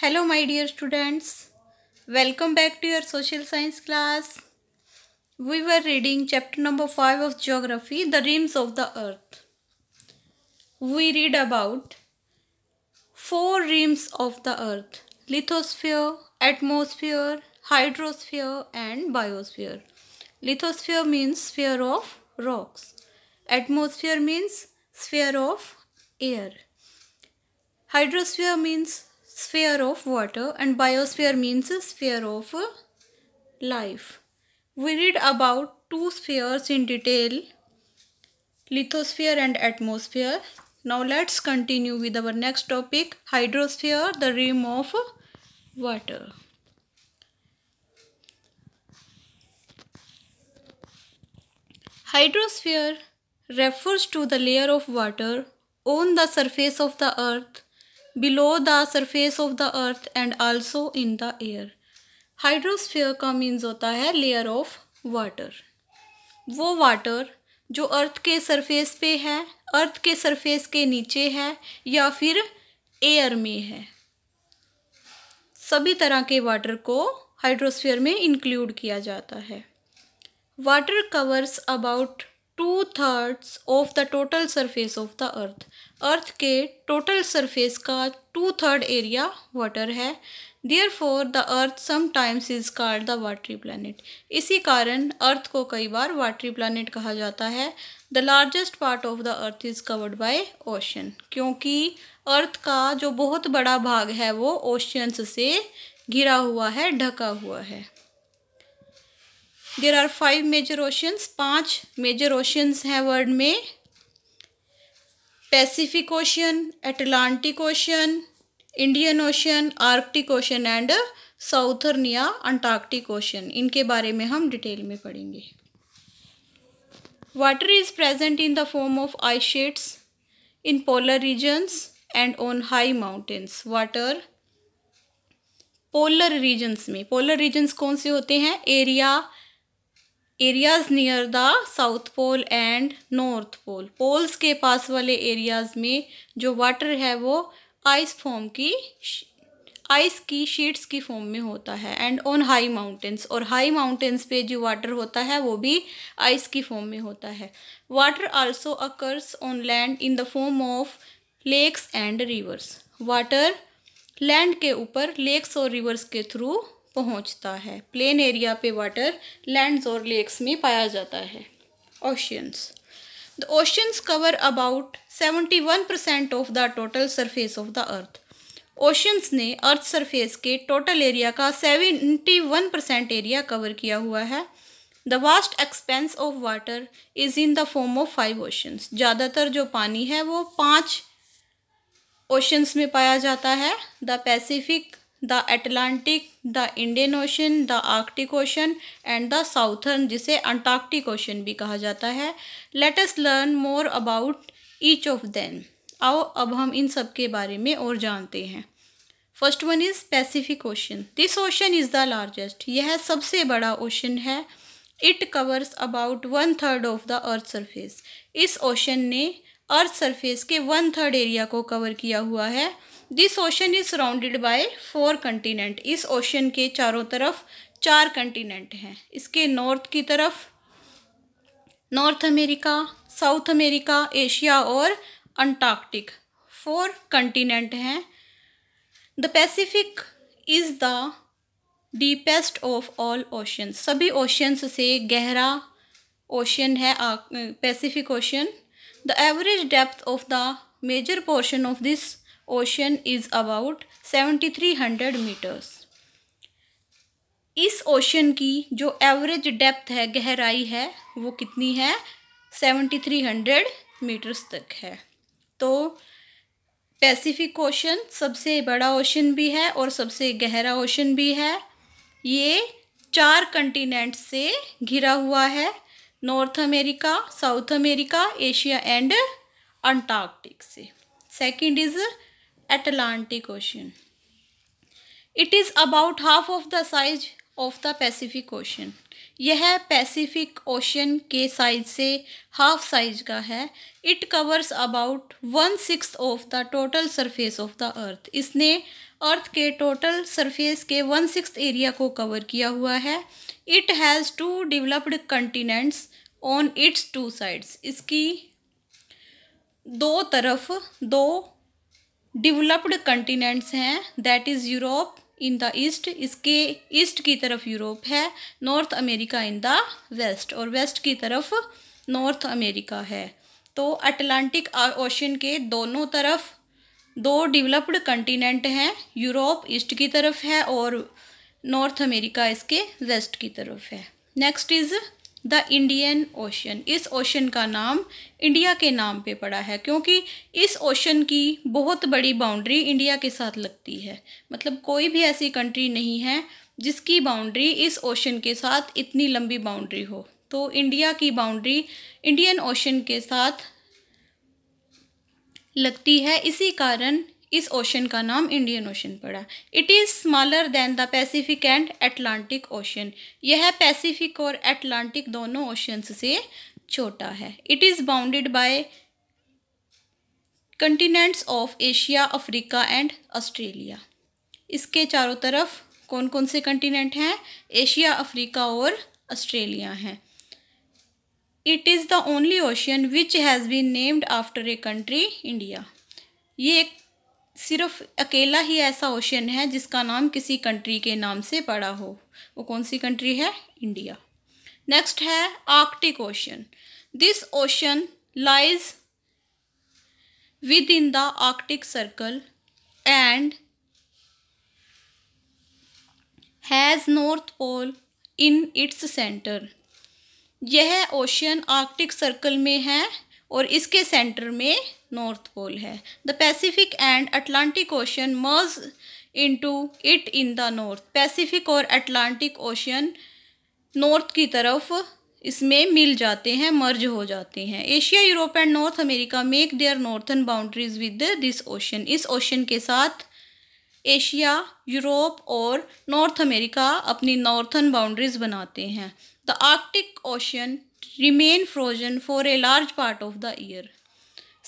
Hello my dear students, welcome back to your social science class. We were reading chapter number 5 of geography, the rims of the earth. We read about four rims of the earth, lithosphere, atmosphere, hydrosphere and biosphere. Lithosphere means sphere of rocks. Atmosphere means sphere of air. Hydrosphere means sphere of water and biosphere means sphere of life. We read about two spheres in detail, lithosphere and atmosphere. Now let's continue with our next topic, hydrosphere, the rim of water. Hydrosphere refers to the layer of water on the surface of the earth below the surface of the earth and also in the air hydrosphere का means होता है layer of water वो water जो earth के surface पे है अर्थ के surface के नीचे है या फिर एयर में है सभी तरह के वाटर को हाइड्रोस्फेयर में इंक्लूड किया जाता है water covers about two thirds of the total surface of the earth earth के टोटल सरफेस का टू थर्ड एरिया वाटर है therefore the earth sometimes is called the watery planet इसी कारण अर्थ को कई बार वाटरी प्लानट कहा जाता है the largest part of the earth is covered by ocean क्योंकि अर्थ का जो बहुत बड़ा भाग है वो ओशियंस से घिरा हुआ है ढका हुआ है there are five major oceans पांच मेजर ओशंस हैं वर्ल्ड में Pacific ocean Atlantic ocean Indian ocean Arctic ocean and southern या अंटार्कटिक ओशन इनके बारे में हम डिटेल में पढ़ेंगे water is present in the form of ice sheets in polar regions and on high mountains water polar regions में polar regions कौन से होते हैं area areas near the south pole and north pole poles के पास वाले areas में जो वाटर है वो आइस फॉर्म की आइस की शीट्स की फॉर्म में होता है एंड ऑन हाई माउंटेंस और हाई माउंटेंस पे जो वाटर होता है वो भी आइस की फॉर्म में होता है water also occurs on land in the form of lakes and rivers water land के ऊपर लेक्स और रिवर्स के थ्रू पहुंचता है प्लेन एरिया पे वाटर लैंड्स और लेक्स में पाया जाता है oceans the oceans cover about seventy one percent of the total surface of the earth oceans ने अर्थ सरफेस के टोटल एरिया का seventy one percent area cover किया हुआ है the vast expanse of water is in the form of five oceans ज़्यादातर जो पानी है वो पाँच ओशंस में पाया जाता है the Pacific the Atlantic the Indian ocean the Arctic ocean and the southern जिसे अंटार्कटिक ओशन भी कहा जाता है let's learn more about each of them आओ अब हम इन सब के बारे में और जानते हैं first one is Pacific ocean this ocean is the largest यह सबसे बड़ा ओशन है it covers about one third of the earth surface इस ओशन ने अर्थ सरफेस के वन थर्ड एरिया को कवर किया हुआ है this ocean is surrounded by four continent इस ओशन के चारों तरफ चार कंटिनेंट हैं इसके नॉर्थ की तरफ north America south America Asia और अंटार्कटिक फोर कंटिनेंट हैं the Pacific is the deepest of all ocean सभी ओशंस से गहरा ओशन है Pacific ocean the average depth of the major portion of this ocean is about seventy three hundred metres इस ocean की जो average depth है गहराई है वो कितनी है थ्री हंड्रेड मीटर्स तक है तो पैसिफिक ओशन सबसे बड़ा ओशन भी है और सबसे गहरा ओशन भी है ये चार कंटिनेंट से घिरा हुआ है north America south America Asia and Antarctic से second is Atlantic ocean it is about half of the size of the Pacific ocean यह पैसिफिक ओशन के साइज से हाफ साइज का है it covers about one six of the total surface of the earth इसने earth के total surface के one six area को cover किया हुआ है it has two developed continents on it's to sides इसकी दो तरफ दो डिवलप्ड कंटिनेंट्स हैं that is Europe in the east इसके ईस्ट की तरफ यूरोप है north America in the west और वेस्ट की तरफ नॉर्थ अमेरिका है तो अटलांटिक ओशन के दोनों तरफ दो डिवलप्ड कंटिनेंट हैं यूरोप ईस्ट की तरफ है और नॉर्थ अमेरिका इसके वेस्ट की तरफ है next is the Indian ocean इस ओशन का नाम इंडिया के नाम पे पड़ा है क्योंकि इस ओशन की बहुत बड़ी बाउंड्री इंडिया के साथ लगती है मतलब कोई भी ऐसी कंट्री नहीं है जिसकी बाउंड्री इस ओशन के साथ इतनी लंबी बाउंड्री हो तो इंडिया की बाउंड्री इंडियन ओशन के साथ लगती है इसी कारण इस ओशन का नाम इंडियन ओशन पड़ा it is smaller than the Pacific and Atlantic ocean यह पैसिफिक और एटलांटिक दोनों ओशंस से छोटा है it is bounded by continents of Asia Africa and Australia इसके चारों तरफ कौन कौन से कंटिनेंट हैं एशिया अफ्रीका और ऑस्ट्रेलिया हैं it is the only ocean which has been named after a country India ये एक सिर्फ अकेला ही ऐसा ओशन है जिसका नाम किसी कंट्री के नाम से पड़ा हो वो कौन सी कंट्री है इंडिया नेक्स्ट है Arctic ocean this ocean lies within the Arctic circle and has north pole in its centre यह ओशन आर्कटिक सर्कल में है और इसके सेंटर में नॉर्थ पोल है the Pacific and Atlantic ocean merge into it in the north Pacific और Atlantic ocean north की तरफ इसमें मिल जाते हैं मर्ज हो जाते हैं Asia Europe and north America make their northern boundaries with this ocean इस ओशन के साथ एशिया यूरोप और नॉर्थ अमेरिका अपनी नॉर्थन बाउंड्रीज बनाते हैं the Arctic ocean remain frozen for a large part of the year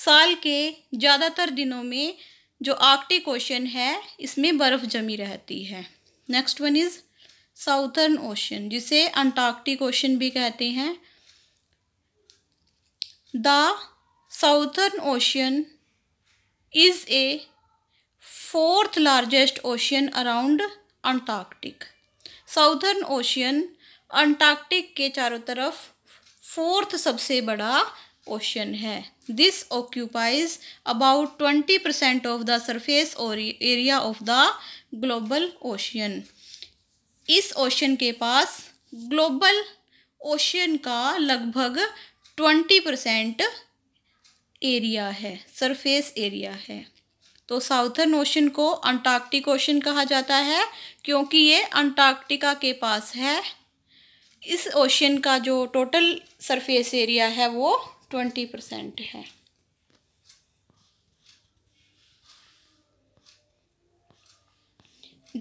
साल के ज़्यादातर दिनों में जो आर्कटिक ओशन है इसमें बर्फ़ जमी रहती है next one is southern ocean जिसे अंटार्कटिक ओशन भी कहते हैं the southern ocean is a fourth largest ocean around Antarctic southern ocean Antarctic के चारों तरफ फोर्थ सबसे बड़ा ओशन है this occupies about twenty percent of the surface और area of the global ocean इस ओशन के पास ग्लोबल ओशन का लगभग ट्वेंटी परसेंट एरिया है सरफेस एरिया है तो साउथर्न ओशन को अंटार्कटिक ओशन कहा जाता है क्योंकि ये अंटार्कटिका के पास है इस ओशियन का जो टोटल सरफेस एरिया है वो ट्वेंटी परसेंट है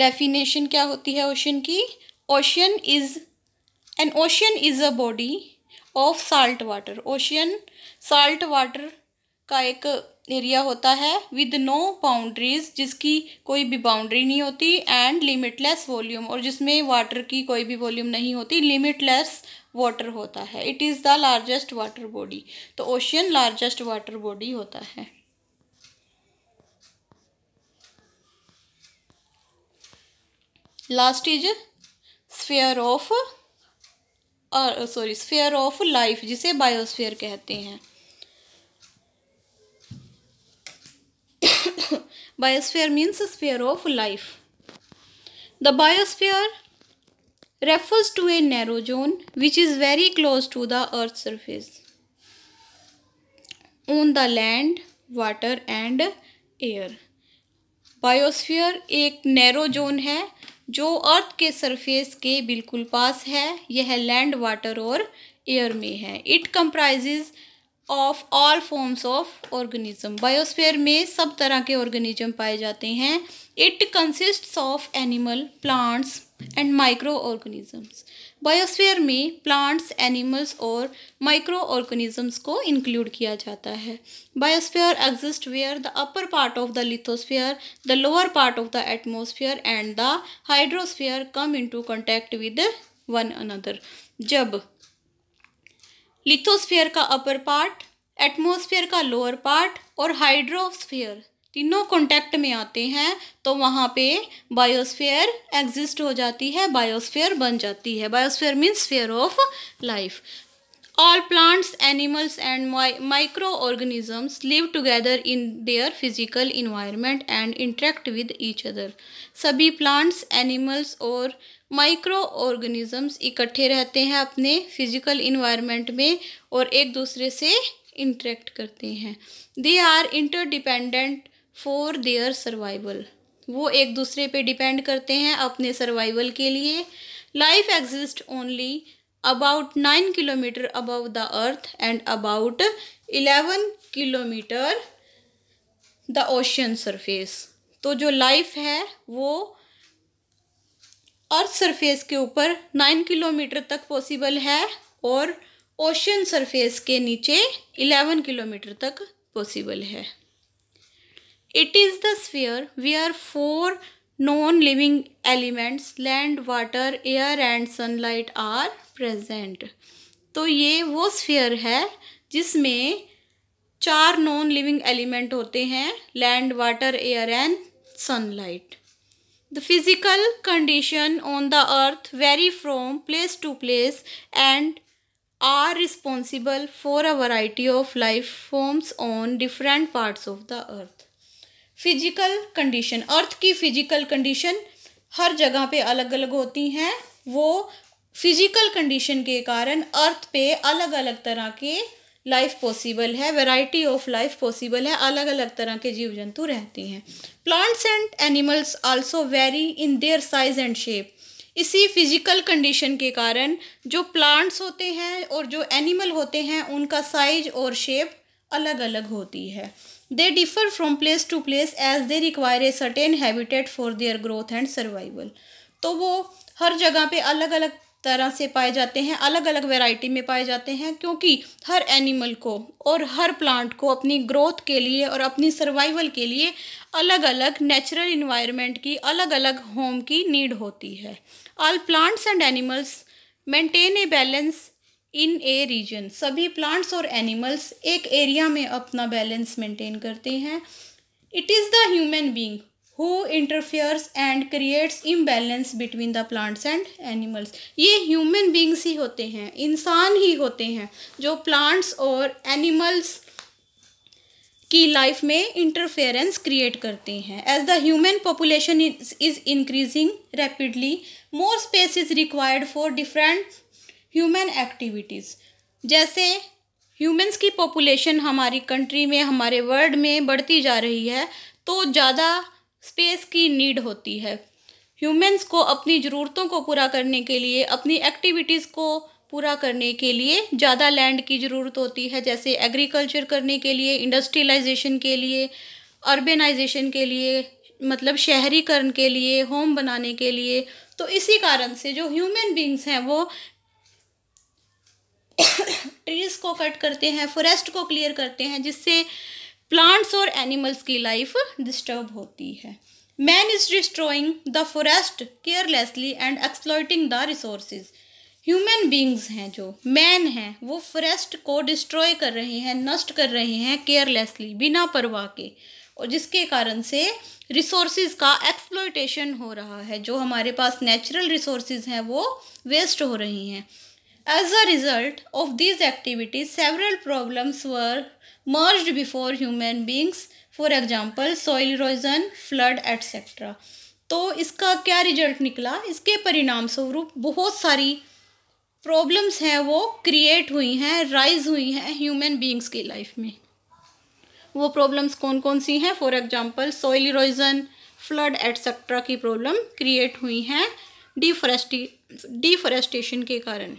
डेफिनेशन क्या होती है ओशन की ocean is an ocean is a body of salt water ocean salt water का एक एरिया होता है विद नो बाउंड्रीज जिसकी कोई भी बाउंड्री नहीं होती एंड लिमिटलेस वॉल्यूम और जिसमें वाटर की कोई भी वॉल्यूम नहीं होती लिमिटलेस वाटर होता है it is the largest water body तो ओशियन लार्जेस्ट वाटर बॉडी होता है last is sphere of sorry sphere of life जिसे बायोस्फेयर कहते हैं Biosphere means sphere of life. The biosphere refers to a narrow zone which is very close to the earth's surface. On the land, water and air. Biosphere एक narrow zone है जो earth के surface के बिल्कुल पास है यह land water और air में है it comprises of all forms of organism biosphere में सब तरह के ऑर्गेनिज्म पाए जाते हैं it consists of animal plants and microorganisms biosphere में प्लांट्स एनिमल्स और माइक्रो ऑर्गेनिजम्स को इंक्लूड किया जाता है biosphere exist where the upper part of the lithosphere the lower part of the atmosphere and the hydrosphere come into contact with one another जब lithosphere का upper part atmosphere का lower part और hydrosphere तीनों contact में आते हैं तो वहाँ पे बायोस्फीयर एग्जिस्ट हो जाती है बायोस्फीयर बन जाती है biosphere means sphere of life all plants animals and microorganisms live together in their physical environment and interact with each other सभी प्लांट्स एनिमल्स और माइक्रो ऑर्गेनिज़म्स इकट्ठे रहते हैं अपने फिजिकल इन्वायरमेंट में और एक दूसरे से इंटरेक्ट करते हैं they are interdependent for their survival वो एक दूसरे पे डिपेंड करते हैं अपने सर्वाइवल के लिए life exist only about nine kilometre above the earth and about eleven kilometre the ocean surface तो जो लाइफ है वो अर्थ सरफेस के ऊपर नाइन किलोमीटर तक पॉसिबल है और ओशन सरफेस के नीचे इलेवन किलोमीटर तक पॉसिबल है it is the sphere we are for non living elements land water air and sunlight are present तो ये वो स्फीयर है जिसमें चार नॉन लिविंग एलिमेंट होते हैं land water air and sunlight The physical condition on the earth vary from place to place and are responsible for a variety of life forms on different parts of the earth. physical condition earth ki physical condition हर जगह पे अलग अलग होती हैं वो physical condition के कारण अर्थ पे अलग अलग तरह के लाइफ पॉसिबल है वैरायटी ऑफ लाइफ पॉसिबल है अलग अलग तरह के जीव जंतु रहती हैं plants and animals also vary in their size and shape इसी फिजिकल कंडीशन के कारण जो प्लांट्स होते हैं और जो एनिमल होते हैं उनका साइज और शेप अलग अलग होती है they differ from place to place as they require a certain habitat for their growth and survival तो वो हर जगह पे अलग अलग तरह से पाए जाते हैं अलग अलग वैरायटी में पाए जाते हैं क्योंकि हर एनिमल को और हर प्लांट को अपनी ग्रोथ के लिए और अपनी सर्वाइवल के लिए अलग अलग नेचुरल इन्वायरमेंट की अलग अलग होम की नीड होती है all plants and animals maintain a balance in a region सभी प्लांट्स और एनिमल्स एक एरिया में अपना बैलेंस मेंटेन करते हैं it is the human being who interferes and creates imbalance between the plants and animals ये ह्यूमन बींग्स ही होते हैं इंसान ही होते हैं जो प्लांट्स और एनिमल्स की लाइफ में इंटरफेरेंस क्रिएट करते हैं as the human population is increasing rapidly more space is required for different human activities जैसे ह्यूमन्स की पॉपुलेशन हमारी कंट्री में हमारे वर्ल्ड में बढ़ती जा रही है तो ज़्यादा स्पेस की नीड होती है ह्यूमंस को अपनी ज़रूरतों को पूरा करने के लिए अपनी एक्टिविटीज़ को पूरा करने के लिए ज़्यादा लैंड की ज़रूरत होती है जैसे एग्रीकल्चर करने के लिए इंडस्ट्रियलाइजेशन के लिए अर्बेनाइजेशन के लिए मतलब शहरीकरण के लिए होम बनाने के लिए तो इसी कारण से जो ह्यूमन बींग्स हैं वो ट्रीज को कट करते हैं फॉरेस्ट को क्लियर करते हैं जिससे प्लांट्स और एनिमल्स की लाइफ डिस्टर्ब होती है man is destroying the forest carelessly and exploiting the resources human beings हैं जो मैन हैं वो फॉरेस्ट को डिस्ट्रॉय कर रहे हैं नष्ट कर रहे हैं केयरलेसली बिना परवाह के और जिसके कारण से रिसोर्सेज का एक्सप्लोइटेशन हो रहा है जो हमारे पास नेचुरल रिसोर्सेज हैं वो वेस्ट हो रही हैं As a result of these activities, several problems were merged before human beings for example soil erosion flood etc तो इसका क्या रिजल्ट निकला इसके परिणाम स्वरूप बहुत सारी प्रॉब्लम्स हैं वो क्रिएट हुई हैं राइज हुई हैं ह्यूमन बींग्स की लाइफ में वो प्रॉब्लम्स कौन कौन सी हैं for example soil erosion flood etcetera की प्रॉब्लम क्रिएट हुई हैं डिफरेस्टी डिफोरेस्टेशन के कारण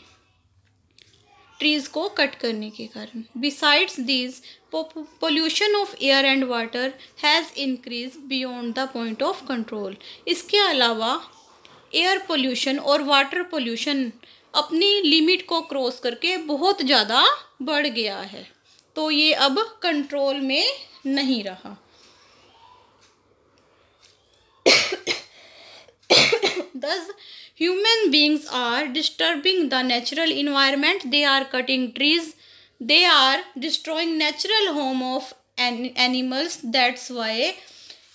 ट्रीज़ को कट करने के कारण besides this pollution of air and water has increase beyond the point of control इसके अलावा एयर पोल्यूशन और वाटर पोल्यूशन अपनी लिमिट को क्रॉस करके बहुत ज़्यादा बढ़ गया है तो ये अब कंट्रोल में नहीं रहा दस Human beings are disturbing the natural environment. They are cutting trees. They are destroying natural home of an animals. That's why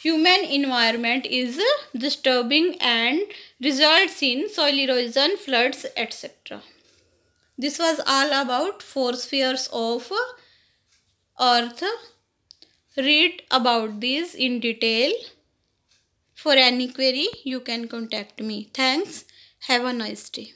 human environment is disturbing and results in soil erosion, floods, etc. This was all about four spheres of earth. Read about these in detail. For any query, you can contact me. Thanks. Have a nice day.